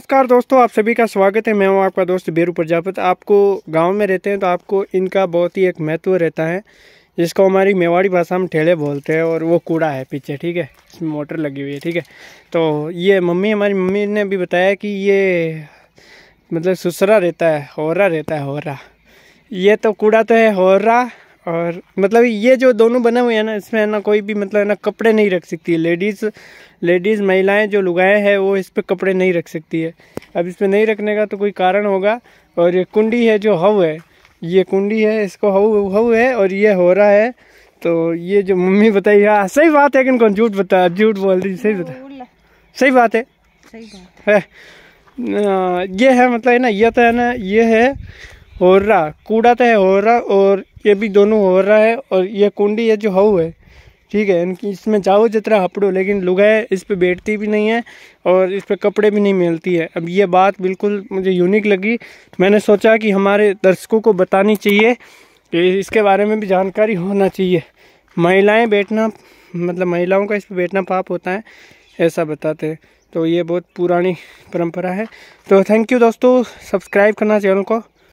नमस्कार दोस्तों आप सभी का स्वागत है मैं हूं आपका दोस्त बेरू प्रजापत आपको गांव में रहते हैं तो आपको इनका बहुत ही एक महत्व रहता है जिसको हमारी मेवाड़ी भाषा में ठेले बोलते हैं और वो कूड़ा है पीछे ठीक है इसमें मोटर लगी हुई है ठीक है तो ये मम्मी हमारी मम्मी ने भी बताया कि ये मतलब सुसरा रहता है होरा रहता है होरा ये तो कूड़ा तो है होरा और मतलब ये जो दोनों बने हुए हैं ना इसमें ना कोई भी मतलब ना कपड़े नहीं रख सकती है लेडीज़ लेडीज़ महिलाएं जो लुगाएं हैं वो इस पर कपड़े नहीं रख सकती है अब इस पर नहीं रखने का तो कोई कारण होगा और ये कुंडी है जो हव है ये कुंडी है इसको हव हव है और ये हो रहा है तो ये जो मम्मी बताई है हाँ, सही बात है कि कौन झूठ बता झूठ बोल रही सही बता सही बात है सही बात है ये है मतलब है ना ये तो है ना ये है हो रहा कूड़ा तो है हो रहा और ये भी दोनों हो रहा है और ये कुंडी है जो हऊ है ठीक है इनकी इसमें जाओ जितना हपड़ो लेकिन लुगाए इस पर बैठती भी नहीं है और इस पर कपड़े भी नहीं मिलती है अब ये बात बिल्कुल मुझे यूनिक लगी मैंने सोचा कि हमारे दर्शकों को बतानी चाहिए कि इसके बारे में भी जानकारी होना चाहिए महिलाएं बैठना मतलब महिलाओं का इस पर बैठना पाप होता है ऐसा बताते हैं तो ये बहुत पुरानी परंपरा है तो थैंक यू दोस्तों सब्सक्राइब करना चैनल को